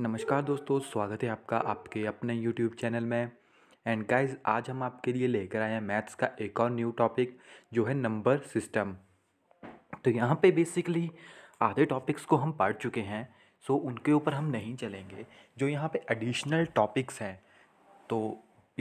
नमस्कार दोस्तों स्वागत है आपका आपके अपने यूट्यूब चैनल में एंड गाइस आज हम आपके लिए लेकर आए हैं मैथ्स का एक और न्यू टॉपिक जो है नंबर सिस्टम तो यहाँ पे बेसिकली आधे टॉपिक्स को हम पढ़ चुके हैं सो उनके ऊपर हम नहीं चलेंगे जो यहाँ पे एडिशनल टॉपिक्स हैं तो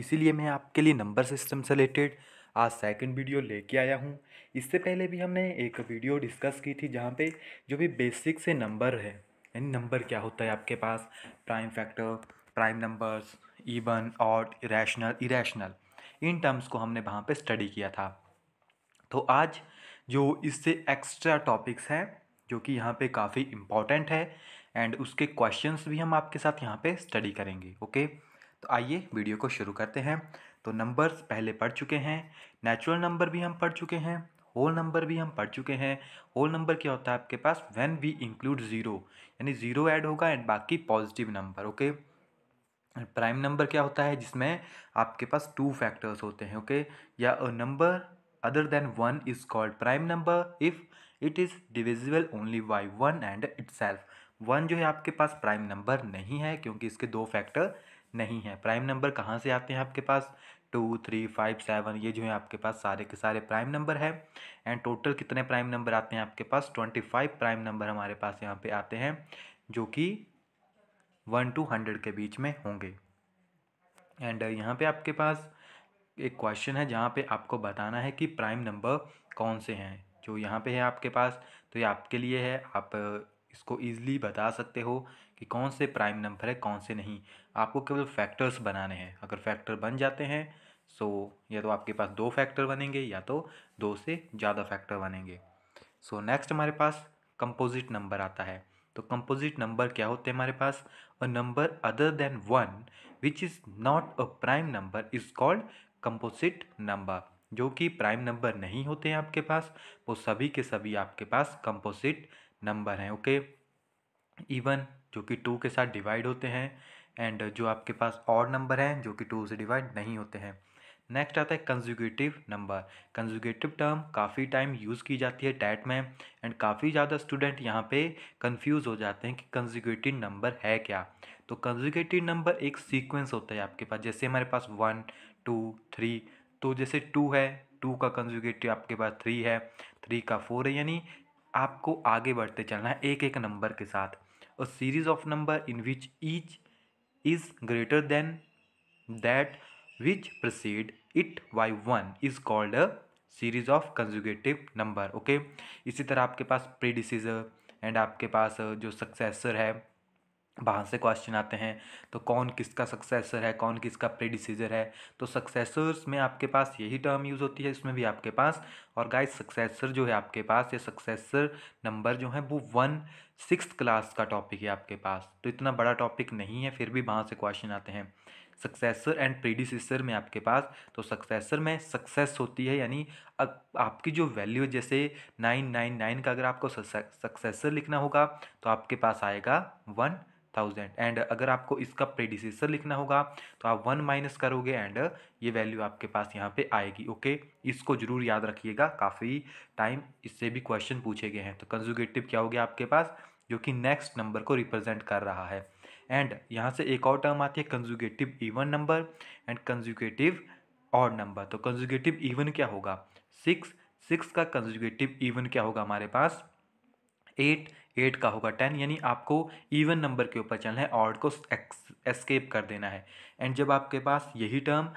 इसीलिए मैं आपके लिए नंबर सिस्टम से रिलेटेड आज सेकंड वीडियो लेके आया हूँ इससे पहले भी हमने एक वीडियो डिस्कस की थी जहाँ पे जो भी बेसिक से नंबर है यानी नंबर क्या होता है आपके पास prime factor prime numbers even odd irrational irrational integers को हमने वहाँ पे स्टडी किया था तो आज जो इससे एक्स्ट्रा टॉपिक्स हैं जो कि यहाँ पे काफ़ी इम्पॉर्टेंट है एंड उसके क्वेश्चंस भी हम आपके साथ यहाँ पे स्टडी करेंगे ओके तो आइए वीडियो को शुरू करते हैं तो नंबर्स पहले पढ़ चुके हैं नेचुरल नंबर भी हम पढ़ चुके हैं होल नंबर भी हम पढ़ चुके हैं होल नंबर क्या होता है आपके पास व्हेन वी इंक्लूड ज़ीरो यानी ज़ीरो ऐड होगा एंड बाकी positive number okay prime number क्या होता है जिसमें आपके पास टू फैक्टर्स होते हैं ओके या a number other than one is called prime number if it is divisible only by one and itself one जो है आपके पास प्राइम नंबर नहीं है क्योंकि इसके दो फैक्टर नहीं है प्राइम नंबर कहाँ से आते हैं आपके पास टू थ्री फाइव सेवन ये जो है आपके पास सारे के सारे प्राइम नंबर है एंड टोटल कितने प्राइम नंबर आते हैं आपके पास ट्वेंटी फाइव प्राइम नंबर हमारे पास यहाँ पे आते हैं जो कि वन टू हंड्रेड के बीच में होंगे एंड यहाँ पे आपके पास एक क्वेश्चन है जहाँ पे आपको बताना है कि प्राइम नंबर कौन से हैं जो यहाँ पे है आपके पास तो ये आपके लिए है आप इसको ईज़िली बता सकते हो कि कौन से प्राइम नंबर है कौन से नहीं आपको केवल फैक्टर्स बनाने हैं अगर फैक्टर बन जाते हैं सो या तो आपके पास दो फैक्टर बनेंगे या तो दो से ज़्यादा फैक्टर बनेंगे सो नेक्स्ट हमारे पास कंपोजिट नंबर आता है तो कंपोजिट नंबर क्या होते हैं हमारे पास a number other than one which is not a prime number is called composite number जो कि प्राइम नंबर नहीं होते हैं आपके पास वो सभी के सभी आपके पास कंपोजिट नंबर हैं ओके इवन जो कि टू के साथ डिवाइड होते हैं एंड जो आपके पास और नंबर हैं जो कि टू से डिवाइड नहीं होते हैं नेक्स्ट आता है कंजुगेटिव नंबर कंजुगेटिव टर्म काफ़ी टाइम यूज़ की जाती है टैट में एंड काफ़ी ज़्यादा स्टूडेंट यहाँ पे कंफ्यूज हो जाते हैं कि कंजुगेटिव नंबर है क्या तो कंजुगेटिव नंबर एक सीक्वेंस होता है आपके पास जैसे हमारे पास वन टू थ्री तो जैसे टू है टू का कंजुगेटिव आपके पास थ्री है थ्री का फोर है यानी आपको आगे बढ़ते चलना है एक एक नंबर के साथ a series of number in which each is greater than that which precede it by one is called a series of consecutive number okay इसी तरह आपके पास प्रीडिसीजर एंड आपके पास जो सक्सेसर है वहाँ से क्वेश्चन आते हैं तो कौन किसका सक्सेसर है कौन किसका प्रेडिसीजर है तो सक्सेसर्स में आपके पास यही टर्म यूज़ होती है इसमें भी आपके पास और गाइस सक्सेसर जो है आपके पास ये सक्सेसर नंबर जो है वो वन सिक्स क्लास का टॉपिक है आपके पास तो इतना बड़ा टॉपिक नहीं है फिर भी वहाँ से क्वेश्चन आते हैं सक्सेसर एंड प्रीडिसेसर में आपके पास तो सक्सेसर में सक्सेस होती है यानी आपकी जो वैल्यू जैसे नाइन नाइन नाइन का अगर आपको सक्सेसर लिखना होगा तो आपके पास आएगा वन थाउजेंड एंड अगर आपको इसका प्रेडिसेसर लिखना होगा तो आप वन माइनस करोगे एंड ये वैल्यू आपके पास यहाँ पे आएगी ओके इसको जरूर याद रखिएगा काफ़ी टाइम इससे भी क्वेश्चन पूछे गए हैं तो कंजुगेटिव क्या हो गया आपके पास जो कि नेक्स्ट नंबर को रिप्रेजेंट कर रहा है एंड यहाँ से एक और टर्म आती है consecutive even number and consecutive odd number तो कंजुगेटिव इवन क्या होगा सिक्स सिक्स का कंजुगेटिव इवन क्या होगा हमारे पास एट एट का होगा टेन यानी आपको इवन नंबर के ऊपर चलना है ऑड को एस्केप कर देना है एंड जब आपके पास यही टर्म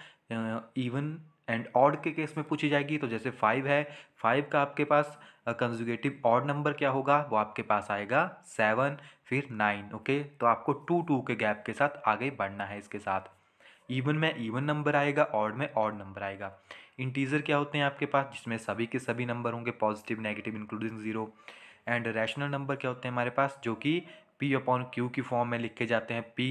इवन एंड ऑड के केस में पूछी जाएगी तो जैसे फाइव है फाइव का आपके पास कंजुगेटिव ऑड नंबर क्या होगा वो आपके पास आएगा सेवन फिर नाइन ओके तो आपको टू टू के गैप के साथ आगे बढ़ना है इसके साथ इवन में ईवन नंबर आएगा ऑड में ऑड नंबर आएगा इंटीजर क्या होते हैं आपके पास जिसमें सभी के सभी नंबर होंगे positive negative including zero and rational number क्या होते हैं हमारे पास जो कि पी अपॉन क्यू की फॉर्म में लिख के जाते हैं P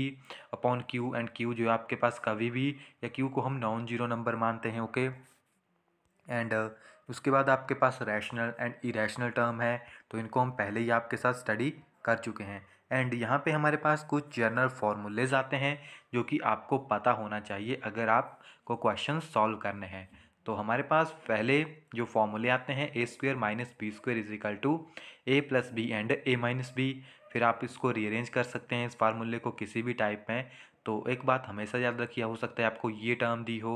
upon Q and Q जो है आपके पास कभी भी या क्यू को हम नॉन जीरो नंबर मानते हैं ओके एंड uh, उसके बाद आपके पास रैशनल एंड इरेशनल टर्म है तो इनको हम पहले ही आपके साथ स्टडी कर चुके हैं एंड यहाँ पे हमारे पास कुछ जर्नल फॉर्मूलेज आते हैं जो कि आपको पता होना चाहिए अगर आपको क्वेश्चन सॉल्व करने हैं तो हमारे पास पहले जो फॉर्मूले आते हैं A square minus B square is equal to A plus B and A minus B फिर आप इसको रीअरेंज कर सकते हैं इस फार्मूले को किसी भी टाइप में तो एक बात हमेशा याद रखिए हो सकता है आपको ये टर्म दी हो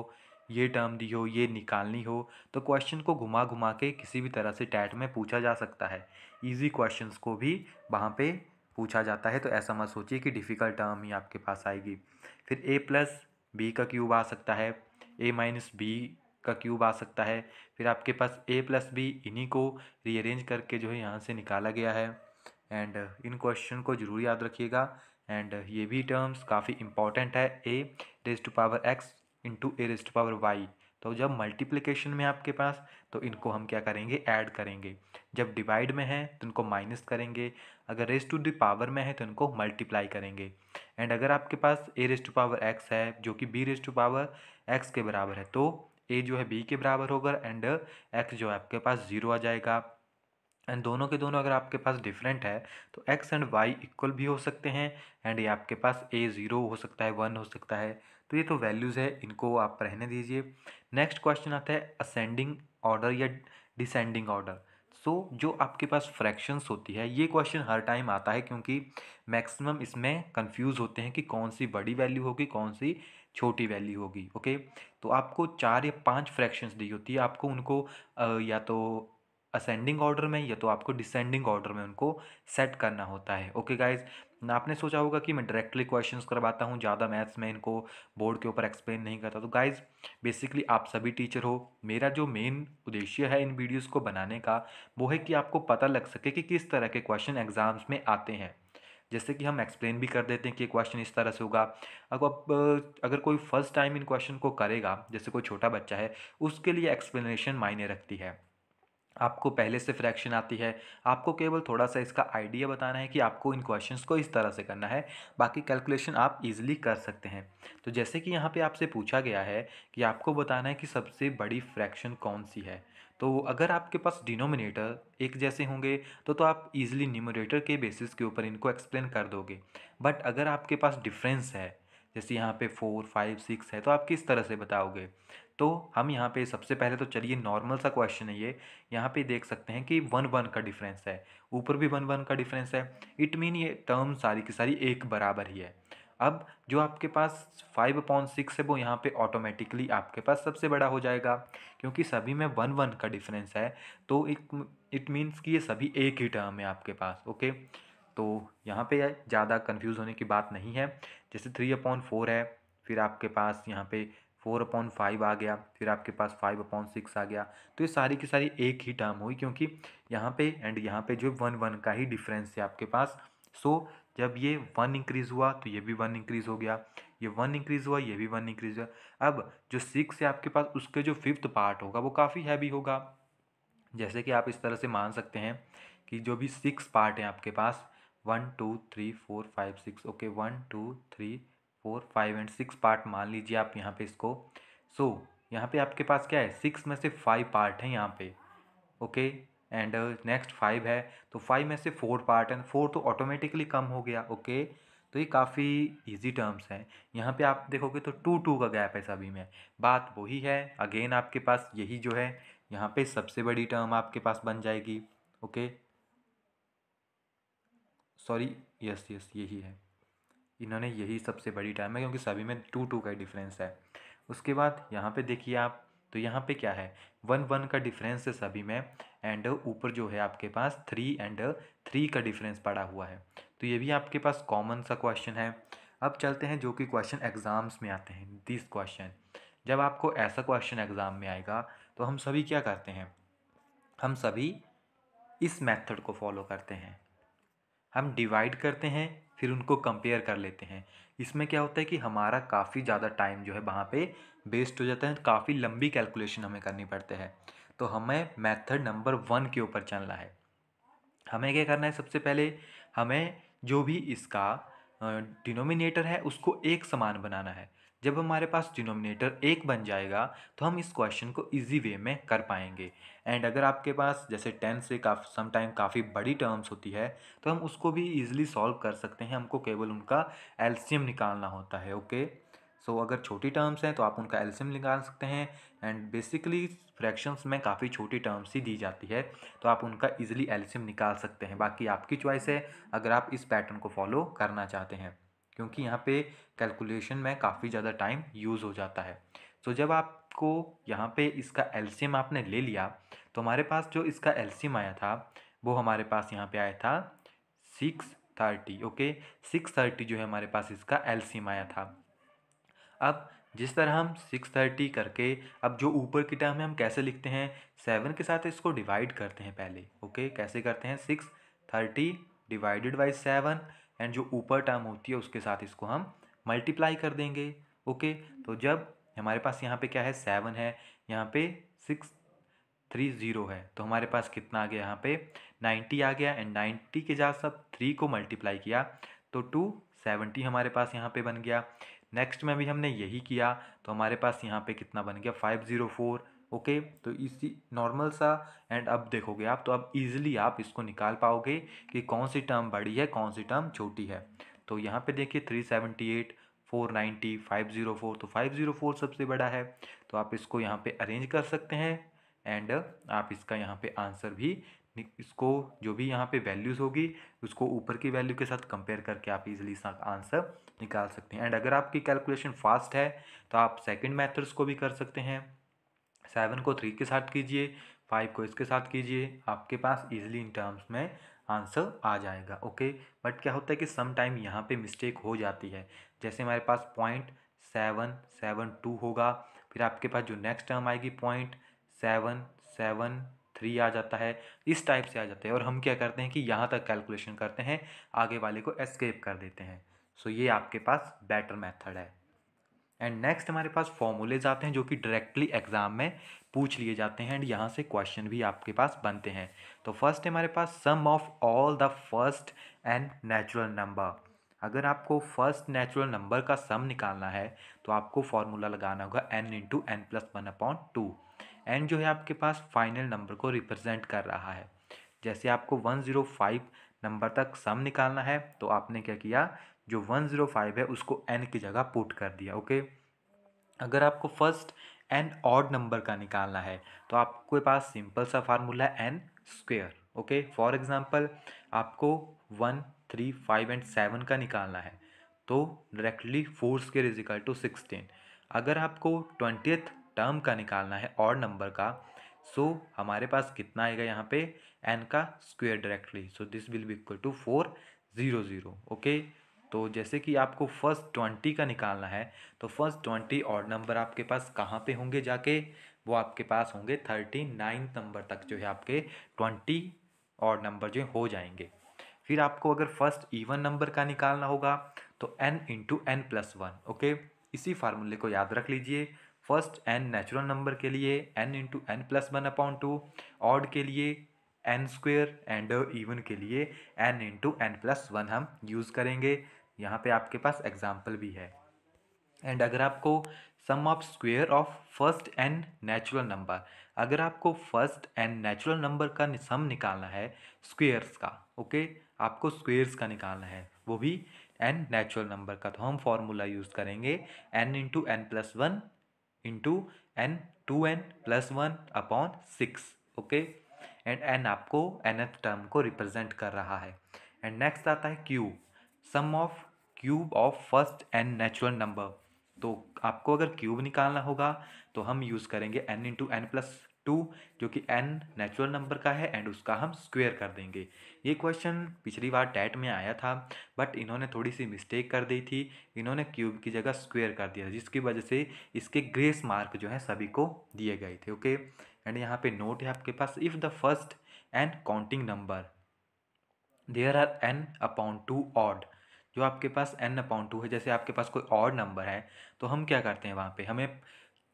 ये टर्म दी हो ये निकालनी हो तो क्वेश्चन को घुमा घुमा के किसी भी तरह से टैट में पूछा जा सकता है इजी क्वेश्चंस को भी वहाँ पे पूछा जाता है तो ऐसा मत सोचिए कि डिफ़िकल्ट टर्म ही आपके पास आएगी फिर ए प्लस बी का क्यूब आ सकता है ए माइनस बी का क्यूब आ सकता है फिर आपके पास ए प्लस बी इन्हीं को रीअरेंज करके जो है यहाँ से निकाला गया है एंड uh, इन क्वेश्चन को जरूर याद रखिएगा एंड uh, ये भी टर्म्स काफ़ी इंपॉर्टेंट है A raise to power X into A raise to power Y तो जब मल्टीप्लिकेशन में आपके पास तो इनको हम क्या करेंगे ऐड करेंगे जब डिवाइड में है तो इनको माइनस करेंगे अगर रेस टू द पावर में है तो इनको मल्टीप्लाई करेंगे एंड अगर आपके पास A raise to power X है जो कि B raise to power X के बराबर है तो ए जो है बी के बराबर होगा एंड एक्स uh, जो है आपके पास ज़ीरो आ जाएगा एंड दोनों के दोनों अगर आपके पास डिफरेंट है तो एक्स एंड वाई इक्वल भी हो सकते हैं एंड ये आपके पास ए ज़ीरो हो सकता है वन हो सकता है तो ये तो वैल्यूज़ है इनको आप रहने दीजिए नेक्स्ट क्वेश्चन आता है असेंडिंग ऑर्डर या डिसेंडिंग ऑर्डर सो जो आपके पास फ्रैक्शंस होती है ये क्वेश्चन हर टाइम आता है क्योंकि मैक्सिमम इसमें कन्फ्यूज़ होते हैं कि कौन सी बड़ी वैल्यू होगी कौन सी छोटी वैल्यू होगी ओके तो आपको चार या पांच फ्रैक्शंस दी होती है आपको उनको या तो असेंडिंग ऑर्डर में या तो आपको डिसेंडिंग ऑर्डर में उनको सेट करना होता है ओके गाइज आपने सोचा होगा कि मैं डायरेक्टली क्वेश्चन करवाता हूँ ज़्यादा मैथ्स में इनको बोर्ड के ऊपर एक्सप्लेन नहीं करता तो गाइज बेसिकली आप सभी टीचर हो मेरा जो मेन उद्देश्य है इन वीडियोज़ को बनाने का वो है कि आपको पता लग सके कि किस तरह के क्वेश्चन एग्ज़ाम्स में आते हैं जैसे कि हम एक्सप्लेन भी कर देते हैं कि क्वेश्चन इस तरह से होगा अगर अगर कोई फर्स्ट टाइम इन क्वेश्चन को करेगा जैसे कोई छोटा बच्चा है उसके लिए एक्सप्लेनेशन मायने रखती है आपको पहले से फ्रैक्शन आती है आपको केवल थोड़ा सा इसका आइडिया बताना है कि आपको इन क्वेश्चंस को इस तरह से करना है बाकी कैलकुलेशन आप इजीली कर सकते हैं तो जैसे कि यहाँ पे आपसे पूछा गया है कि आपको बताना है कि सबसे बड़ी फ्रैक्शन कौन सी है तो अगर आपके पास डिनोमिनेटर एक जैसे होंगे तो तो आप इजीली न्यूमिनेटर के बेसिस के ऊपर इनको एक्सप्लेन कर दोगे बट अगर आपके पास डिफरेंस है जैसे यहाँ पे फोर फाइव सिक्स है तो आप किस तरह से बताओगे तो हम यहाँ पे सबसे पहले तो चलिए नॉर्मल सा क्वेश्चन है ये यहाँ पे देख सकते हैं कि वन वन का डिफरेंस है ऊपर भी वन वन का डिफरेंस है इट मीन ये टर्म सारी की सारी एक बराबर ही है अब जो आपके पास फाइव अपॉन सिक्स है वो यहाँ पे ऑटोमेटिकली आपके पास सबसे बड़ा हो जाएगा क्योंकि सभी में वन वन का डिफरेंस है तो इट इट मीन्स कि ये सभी एक ही टर्म है आपके पास ओके तो यहाँ पे ज़्यादा कंफ्यूज होने की बात नहीं है जैसे थ्री अपॉन फोर है फिर आपके पास यहाँ पे फोर अपॉन फाइव आ गया फिर आपके पास फाइव अपॉन सिक्स आ गया तो ये सारी की सारी एक ही टर्म हुई क्योंकि यहाँ पे एंड यहाँ पे जो वन वन का ही डिफरेंस है आपके पास सो so, जब ये वन इंक्रीज़ हुआ तो ये भी वन इंक्रीज़ हो गया ये वन इंक्रीज़ हुआ ये भी वन इंक्रीज़ हुआ अब जो सिक्स है आपके पास उसके जो फिफ्थ पार्ट होगा वो काफ़ी हैवी होगा जैसे कि आप इस तरह से मान सकते हैं कि जो भी सिक्स पार्ट हैं आपके पास one two three four five six okay one two three four five and six part मान लीजिए आप यहाँ पे इसको सो so, यहाँ पे आपके पास क्या है सिक्स में से फाइव पार्ट हैं यहाँ पे ओके एंड नेक्स्ट फाइव है तो फाइव में से फोर पार्ट एंड फोर तो ऑटोमेटिकली कम हो गया ओके okay? तो ये काफ़ी इजी टर्म्स हैं यहाँ पे आप देखोगे तो टू टू का गैप है सभी में बात वही है अगेन आपके पास यही जो है यहाँ पे सबसे बड़ी टर्म आपके पास बन जाएगी ओके सॉरी यस यस यही है इन्होंने यही सबसे बड़ी टर्म है क्योंकि सभी में टू टू का डिफरेंस है उसके बाद यहाँ पे देखिए आप तो यहाँ पे क्या है वन वन का डिफरेंस है सभी में एंड ऊपर जो है आपके पास थ्री एंड थ्री का डिफरेंस पड़ा हुआ है तो ये भी आपके पास कॉमन सा क्वेश्चन है अब चलते हैं जो कि क्वेश्चन एग्ज़ाम्स में आते हैं दिस क्वेश्चन जब आपको ऐसा क्वेश्चन एग्ज़ाम में आएगा तो हम सभी क्या करते हैं हम सभी इस मेथड को फॉलो करते हैं हम डिवाइड करते हैं फिर उनको कंपेयर कर लेते हैं इसमें क्या होता है कि हमारा काफ़ी ज़्यादा टाइम जो है वहाँ पे वेस्ट हो जाता है काफ़ी लंबी कैलकुलेशन हमें करनी पड़ती है तो हमें मेथड नंबर वन के ऊपर चलना है हमें क्या करना है सबसे पहले हमें जो भी इसका डिनोमिनेटर है उसको एक समान बनाना है जब हमारे पास डिनोमिनेटर एक बन जाएगा तो हम इस क्वेश्चन को इजी वे में कर पाएंगे एंड अगर आपके पास जैसे टेन से काफ टाइम काफ़ी बड़ी टर्म्स होती है तो हम उसको भी ईजिली सॉल्व कर सकते हैं हमको केवल उनका एल्शियम निकालना होता है ओके सो so, अगर छोटी टर्म्स हैं तो आप उनका एल्शियम निकाल सकते हैं एंड बेसिकली फ्रैक्शंस में काफ़ी छोटी टर्म्स ही दी जाती है तो आप उनका इजीली एल्शियम निकाल सकते हैं बाकी आपकी चॉइस है अगर आप इस पैटर्न को फॉलो करना चाहते हैं क्योंकि यहाँ पे कैलकुलेशन में काफ़ी ज़्यादा टाइम यूज़ हो जाता है तो जब आपको यहाँ पे इसका एल्शियम आपने ले लिया तो हमारे पास जो इसका एल्शियम आया था वो हमारे पास यहाँ पे आया था six thirty okay six thirty जो है हमारे पास इसका एल्शियम आया था अब जिस तरह हम सिक्स थर्टी करके अब जो ऊपर की टर्म है हम कैसे लिखते हैं सेवन के साथ इसको डिवाइड करते हैं पहले ओके कैसे करते हैं six thirty divided by seven and जो ऊपर टर्म होती है उसके साथ इसको हम मल्टीप्लाई कर देंगे ओके तो जब हमारे पास यहाँ पे क्या है सेवन है यहाँ पे सिक्स थ्री ज़ीरो है तो हमारे पास कितना आ गया यहाँ पे नाइन्टी आ गया एंड नाइन्टी के जहाँ सब थ्री को मल्टीप्लाई किया तो टू सेवेंटी हमारे पास यहाँ पे बन गया नेक्स्ट में भी हमने यही किया तो हमारे पास यहाँ पे कितना बन गया फाइव ज़ीरो फोर ओके तो इसी नॉर्मल सा एंड अब देखोगे आप तो अब इजीली आप इसको निकाल पाओगे कि कौन सी टर्म बड़ी है कौन सी टर्म छोटी है तो यहाँ पे देखिए three seventy eight four ninety five zero four तो फाइव ज़ीरो फोर सबसे बड़ा है तो आप इसको यहाँ पे अरेंज कर सकते हैं एंड आप इसका यहाँ पे आंसर भी इसको जो भी यहाँ पे वैल्यूज़ होगी उसको ऊपर की वैल्यू के साथ कंपेयर करके आप इजीली इसका आंसर निकाल सकते हैं एंड अगर आपकी कैलकुलेशन फास्ट है तो आप सेकंड मेथड्स को भी कर सकते हैं सेवन को थ्री के साथ कीजिए फाइव को इसके साथ कीजिए आपके पास इजीली इन टर्म्स में आंसर आ जाएगा ओके बट क्या होता है कि सम टाइम यहाँ पे मिस्टेक हो जाती है जैसे हमारे पास पॉइंट सेवन सेवन टू होगा फिर आपके पास जो नेक्स्ट टर्म आएगी पॉइंट सेवन सेवन थ्री आ जाता है इस टाइप से आ जाता है और हम क्या करते हैं कि यहाँ तक कैलकुलेशन करते हैं आगे वाले को एस्केप कर देते हैं सो so ये आपके पास बेटर मेथड है एंड नेक्स्ट हमारे पास फॉर्मूलेज आते हैं जो कि डायरेक्टली एग्जाम में पूछ लिए जाते हैं एंड यहाँ से क्वेश्चन भी आपके पास बनते हैं तो फर्स्ट हमारे पास sum of all the first n natural number अगर आपको फर्स्ट नेचुरल नंबर का सम निकालना है तो आपको फॉर्मूला लगाना होगा n into n plus one upon two n जो है आपके पास फाइनल नंबर को रिप्रेजेंट कर रहा है जैसे आपको वन ज़ीरो फाइव नंबर तक सम निकालना है तो आपने क्या किया जो वन ज़ीरो फाइव है उसको एन की जगह पुट कर दिया ओके अगर आपको फर्स्ट एन ऑड नंबर का निकालना है तो आपके पास सिंपल सा फार्मूला है n square okay for example आपको one three five and seven का निकालना है तो directly four square is equal to sixteen अगर आपको ट्वेंटियथ टर्म का निकालना है ऑड नंबर का सो so, हमारे पास कितना आएगा यहाँ पे एन का square directly so this will be equal to four zero zero okay तो जैसे कि आपको फर्स्ट ट्वेंटी का निकालना है तो फर्स्ट ट्वेंटी और नंबर आपके पास कहाँ पे होंगे जाके वो आपके पास होंगे थर्टी नाइन नंबर तक जो है आपके ट्वेंटी और नंबर जो हो जाएंगे फिर आपको अगर फर्स्ट इवन नंबर का निकालना होगा तो n into n plus one okay इसी फार्मूले को याद रख लीजिए फर्स्ट एन नेचुरल नंबर के लिए n into n plus one upon two odd के लिए एन स्क्वेयर एंड इवन के लिए n into n plus one हम यूज़ करेंगे यहाँ पे आपके पास एग्जाम्पल भी है एंड अगर आपको sum of square of first n natural number अगर आपको फर्स्ट एंड नेचुरल नंबर का सम निकालना है स्क्वेयर्स का ओके आपको स्क्वेयर्स का निकालना है वो भी एन नेचुरल नंबर का तो हम फॉर्मूला यूज़ करेंगे n into n plus one into n two n plus one upon six okay and n आपको एन एथ टर्म को रिप्रेजेंट कर रहा है एंड नेक्स्ट आता है cube sum of cube of first n natural number तो आपको अगर क्यूब निकालना होगा तो हम यूज़ करेंगे n into n plus two जो कि एन नेचुरल नंबर का है एंड उसका हम स्क्वेयर कर देंगे ये क्वेश्चन पिछली बार टैट में आया था बट इन्होंने थोड़ी सी मिस्टेक कर दी थी इन्होंने क्यूब की जगह स्क्वेयर कर दिया जिसकी वजह से इसके ग्रेस मार्क जो है सभी को दिए गए थे ओके एंड यहाँ पे नोट है आपके पास if the first n counting number there are n upon two odd जो आपके पास एन अपॉन टू है जैसे आपके पास कोई और नंबर है तो हम क्या करते हैं वहाँ पे हमें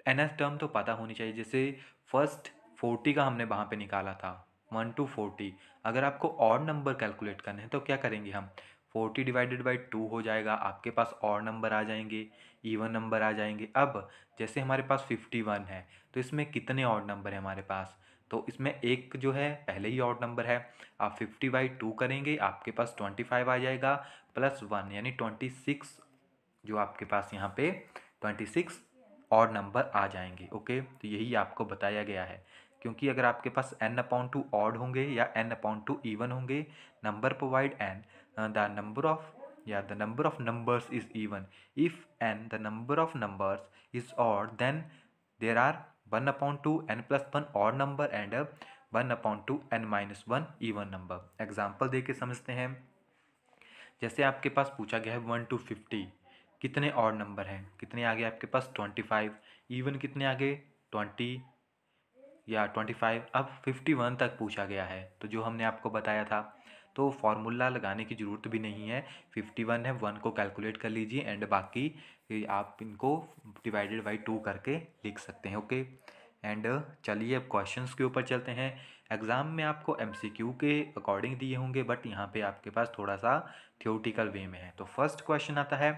एन टर्म तो पता होनी चाहिए जैसे फर्स्ट फोर्टी का हमने वहाँ पे निकाला था वन टू फोर्टी अगर आपको और नंबर कैलकुलेट करने हैं तो क्या करेंगे हम फोर्टी डिवाइडेड बाई टू हो जाएगा आपके पास और नंबर आ जाएंगे इवन नंबर आ जाएंगे अब जैसे हमारे पास फिफ्टी वन है तो इसमें कितने और नंबर है हमारे पास तो इसमें एक जो है पहले ही ऑड नंबर है आप फिफ्टी बाई टू करेंगे आपके पास ट्वेंटी फाइव आ जाएगा प्लस वन यानी ट्वेंटी सिक्स जो आपके पास यहाँ पे ट्वेंटी सिक्स ऑड नंबर आ जाएंगे ओके तो यही आपको बताया गया है क्योंकि अगर आपके पास एन अपॉन टू ऑड होंगे या एन अपॉन टू ईवन होंगे number provide n the number of या the number of numbers is even if n the number of numbers is odd then there are one upon two n plus one odd number and one upon two n minus one even number example दे के समझते हैं जैसे आपके पास पूछा गया है one two fifty कितने और नंबर हैं कितने आगे आपके पास ट्वेंटी फाइव ईवन कितने आगे ट्वेंटी या ट्वेंटी फाइव अब फिफ्टी वन तक पूछा गया है तो जो हमने आपको बताया था तो फॉर्मूला लगाने की ज़रूरत भी नहीं है फिफ्टी वन है वन को कैलकुलेट कर लीजिए एंड बाकी आप इनको डिवाइडेड बाई टू करके लिख सकते हैं ओके एंड चलिए अब क्वेश्चंस के ऊपर चलते हैं एग्ज़ाम में आपको एमसीक्यू के अकॉर्डिंग दिए होंगे बट यहाँ पे आपके पास थोड़ा सा थियोटिकल वे में है तो फर्स्ट क्वेश्चन आता है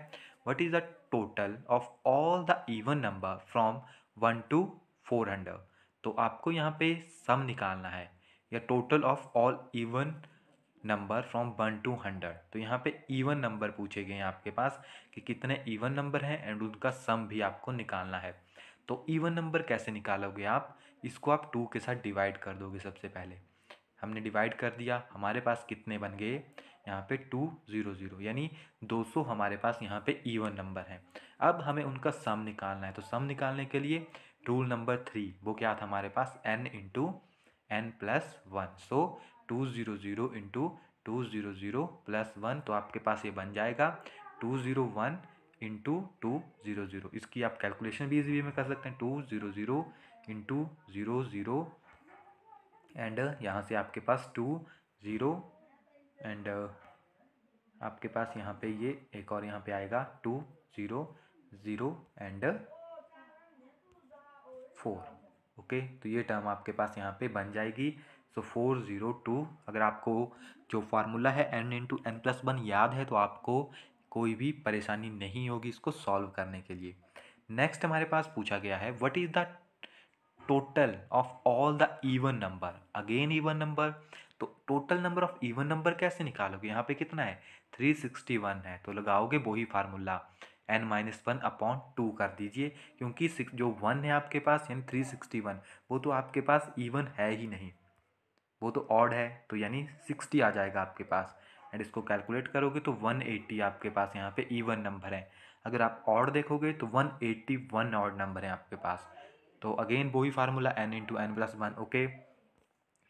what is the total of all the even number from one to four hundred तो आपको यहाँ पे सम निकालना है या total of all even number from one to hundred तो यहाँ पे इवन नंबर पूछे गए हैं आपके पास कि कितने इवन नंबर हैं एंड उनका सम भी आपको निकालना है तो इवन नंबर कैसे निकालोगे आप इसको आप टू के साथ डिवाइड कर दोगे सबसे पहले हमने डिवाइड कर दिया हमारे पास कितने बन गए यहाँ पे टू ज़ीरो ज़ीरो यानी दो सौ हमारे पास यहाँ पे इवन नंबर हैं अब हमें उनका सम निकालना है तो सम निकालने के लिए रूल नंबर थ्री वो क्या था हमारे पास n into n plus one so two zero zero into two zero zero plus one तो आपके पास ये बन जाएगा two zero one into two zero zero इसकी आप कैलकुलेशन भी इजी वे में कर सकते हैं two zero zero into zero zero and यहाँ से आपके पास टू ज़ीरो एंड आपके पास यहाँ पे ये एक और यहाँ पे आएगा two zero zero and four okay तो ये टर्म आपके पास यहाँ पे बन जाएगी सो फोर ज़ीरो टू अगर आपको जो फार्मूला है n into n plus one याद है तो आपको कोई भी परेशानी नहीं होगी इसको सॉल्व करने के लिए नेक्स्ट हमारे पास पूछा गया है what is the total of all the even number again even number तो total number of even number कैसे निकालोगे यहाँ पे कितना है थ्री सिक्सटी वन है तो लगाओगे वही formula n minus one upon two कर दीजिए क्योंकि जो वन है आपके पास यानी थ्री सिक्सटी वन वो तो आपके पास इवन है ही नहीं वो तो ऑड है तो यानी सिक्सटी आ जाएगा आपके पास एंड इसको कैलकुलेट करोगे तो वन एट्टी आपके पास यहाँ पे ईवन नंबर है अगर आप ऑड देखोगे तो one eighty one odd number है आपके पास तो अगेन वो ही formula n into n plus one okay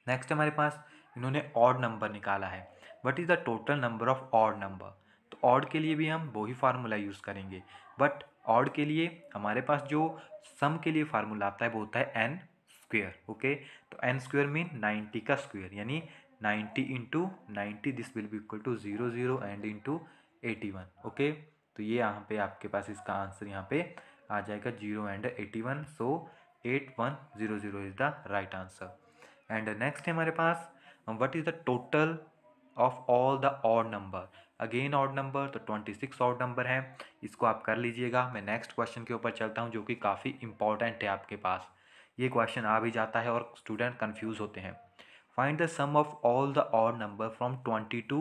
next हमारे पास इन्होंने ऑड नंबर निकाला है what is the total number of odd number तो ऑड के लिए भी हम वही फार्मूला यूज़ करेंगे बट ऑड के लिए हमारे पास जो सम के लिए फार्मूला आता है वो होता है एन स्क्वेयर ओके तो एन स्क्वेयर मीन नाइन्टी का स्क्वेयर यानी ninety into ninety this will be equal to zero zero and into eighty one okay तो ये यहाँ पे आपके पास इसका आंसर यहाँ पे आ जाएगा zero and eighty one so eight one zero zero is the right answer and next है हमारे पास what is the total of all the odd number again odd number तो ट्वेंटी सिक्स ऑड नंबर है इसको आप कर लीजिएगा मैं नेक्स्ट क्वेश्चन के ऊपर चलता हूँ जो कि काफ़ी इंपॉर्टेंट है आपके पास ये क्वेश्चन आ भी जाता है और स्टूडेंट कन्फ्यूज़ होते हैं find the sum of all the odd number from twenty to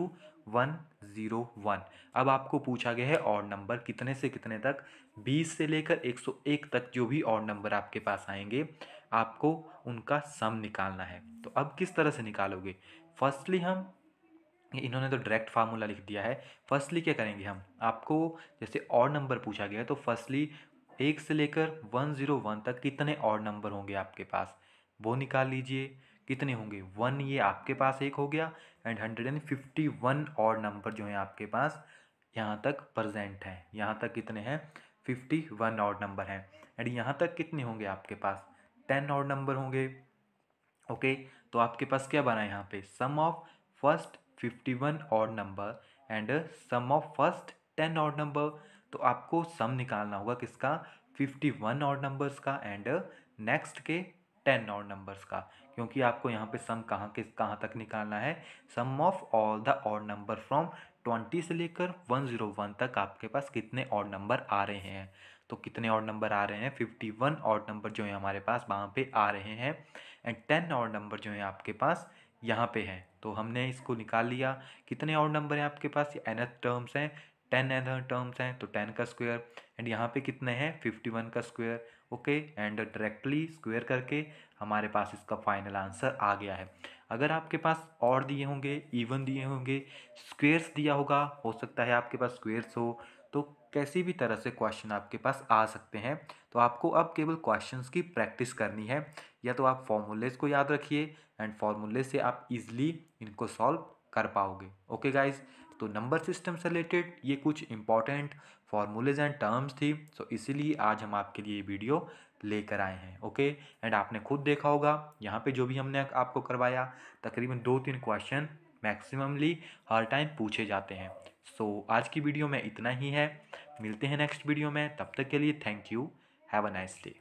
one zero one अब आपको पूछा गया है ऑड नंबर कितने से कितने तक बीस से लेकर एक सौ एक तक जो भी ऑड नंबर आपके पास आएंगे आपको उनका सम निकालना है तो अब किस तरह से निकालोगे फर्स्टली हम इन्होंने तो डायरेक्ट फार्मूला लिख दिया है फर्स्टली क्या करेंगे हम आपको जैसे और नंबर पूछा गया है तो फर्स्टली एक से लेकर वन ज़ीरो वन तक कितने और नंबर होंगे आपके पास वो निकाल लीजिए कितने होंगे वन ये आपके पास एक हो गया and hundred and fifty one odd number जो हैं आपके पास यहाँ तक प्रजेंट हैं यहाँ तक कितने हैं फिफ्टी वन और नंबर हैं एंड यहाँ तक कितने होंगे आपके पास टेन और नंबर होंगे ओके तो आपके पास क्या बना है यहाँ पे sum of first fifty one odd number and sum of first ten odd number तो आपको सम निकालना होगा किसका 51 और नंबर्स का एंड नेक्स्ट के 10 और नंबर्स का क्योंकि आपको यहाँ पे सम कहाँ किस कहाँ तक निकालना है sum of all the odd number from 20 से लेकर 101 तक आपके पास कितने ऑड नंबर आ रहे हैं तो कितने ऑड नंबर आ रहे हैं 51 ऑड नंबर जो है हमारे पास वहाँ पे आ रहे हैं एंड 10 ऑड नंबर जो है आपके पास यहाँ पे हैं तो हमने इसको निकाल लिया कितने और नंबर हैं आपके पास एन एथ टर्म्स हैं टेन अदर टर्म्स हैं तो टेन का स्क्वायर एंड यहाँ पे कितने हैं फिफ्टी वन का square okay and directly square करके हमारे पास इसका फाइनल आंसर आ गया है अगर आपके पास और दिए होंगे इवन दिए होंगे स्क्वेयर्स दिया होगा हो सकता है आपके पास स्क्वेयर्स हो तो कैसी भी तरह से क्वेश्चन आपके पास आ सकते हैं तो आपको अब केवल क्वेश्चंस की प्रैक्टिस करनी है या तो आप फॉर्मूलेज को याद रखिए एंड फॉर्मूले से आप इजीली इनको सॉल्व कर पाओगे ओके गाइज तो नंबर सिस्टम से रिलेटेड ये कुछ इंपॉर्टेंट फार्मूलेज एंड टर्म्स थी सो इसीलिए आज हम आपके लिए वीडियो लेकर आए हैं ओके एंड आपने खुद देखा होगा यहाँ पे जो भी हमने आपको करवाया तकरीबन दो तीन क्वेश्चन मैक्सिममली हर टाइम पूछे जाते हैं सो so, आज की वीडियो में इतना ही है मिलते हैं नेक्स्ट वीडियो में तब तक के लिए thank you have a nice day